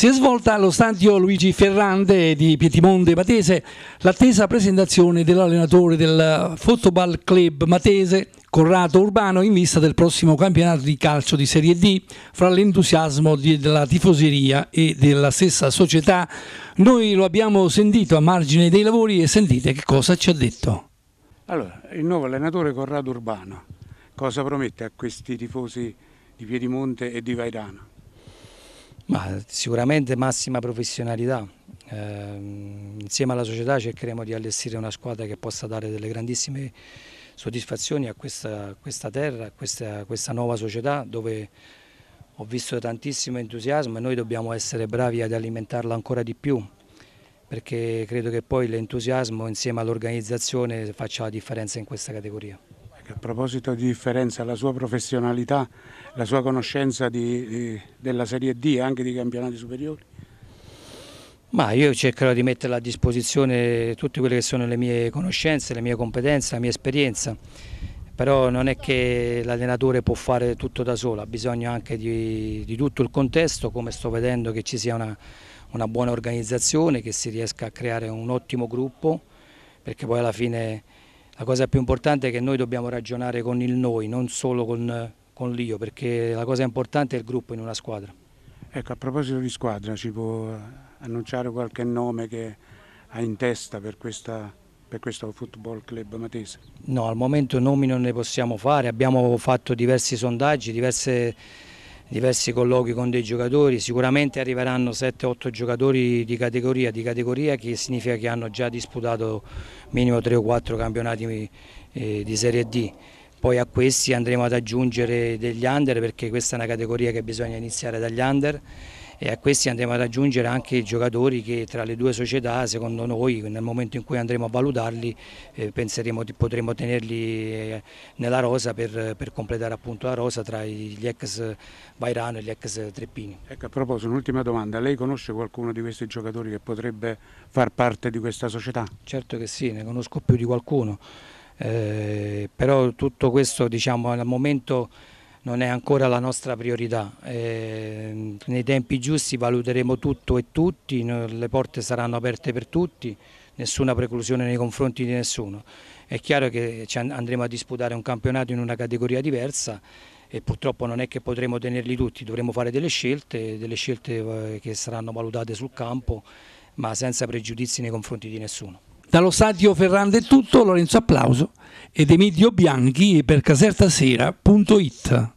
Si è svolta allo stadio Luigi Ferrande di Pietimonte Matese l'attesa presentazione dell'allenatore del Football Club Matese Corrado Urbano in vista del prossimo campionato di calcio di Serie D fra l'entusiasmo della tifoseria e della stessa società. Noi lo abbiamo sentito a margine dei lavori e sentite che cosa ci ha detto. Allora, il nuovo allenatore Corrado Urbano cosa promette a questi tifosi di Piedimonte e di Vairano? Ma sicuramente massima professionalità. Eh, insieme alla società cercheremo di allestire una squadra che possa dare delle grandissime soddisfazioni a questa, questa terra, a questa, questa nuova società dove ho visto tantissimo entusiasmo e noi dobbiamo essere bravi ad alimentarla ancora di più perché credo che poi l'entusiasmo insieme all'organizzazione faccia la differenza in questa categoria proposito di differenza, la sua professionalità, la sua conoscenza di, di, della Serie D e anche di campionati superiori? Ma io cercherò di mettere a disposizione tutte quelle che sono le mie conoscenze, le mie competenze, la mia esperienza, però non è che l'allenatore può fare tutto da solo, ha bisogno anche di, di, tutto il contesto, come sto vedendo che ci sia una, una buona organizzazione, che si riesca a creare un ottimo gruppo, perché poi alla fine la cosa più importante è che noi dobbiamo ragionare con il noi, non solo con, con l'io, perché la cosa importante è il gruppo in una squadra. Ecco, a proposito di squadra, ci può annunciare qualche nome che ha in testa per questa per questo football club matese? No, al momento nomi non ne possiamo fare, abbiamo fatto diversi sondaggi, diverse diversi colloqui con dei giocatori, sicuramente arriveranno 7-8 giocatori di categoria, di categoria che significa che hanno già disputato minimo 3 o 4 campionati eh, di Serie D. Poi a questi andremo ad aggiungere degli under perché questa è una categoria che bisogna iniziare dagli under e a questi andremo ad aggiungere anche i giocatori che tra le due società secondo noi nel momento in cui andremo a valutarli eh, penseremo di potremo tenerli eh, nella rosa per, per, completare appunto la rosa tra gli ex Vairano e gli ex Treppini. Ecco a proposito un'ultima domanda, lei conosce qualcuno di questi giocatori che potrebbe far parte di questa società? Certo che sì, ne conosco più di qualcuno, eh, però tutto questo diciamo al momento non è ancora la nostra priorità. Eh, nei tempi giusti valuteremo tutto e tutti, le porte saranno aperte per tutti, nessuna preclusione nei confronti di nessuno. È chiaro che ci andremo a disputare un campionato in una categoria diversa e purtroppo non è che potremo tenerli tutti, dovremo fare delle scelte, delle scelte eh, che saranno valutate sul campo ma senza pregiudizi nei confronti di nessuno. Dallo stadio Ferrande è tutto, Lorenzo Applauso ed Emidio Bianchi per casertasera.it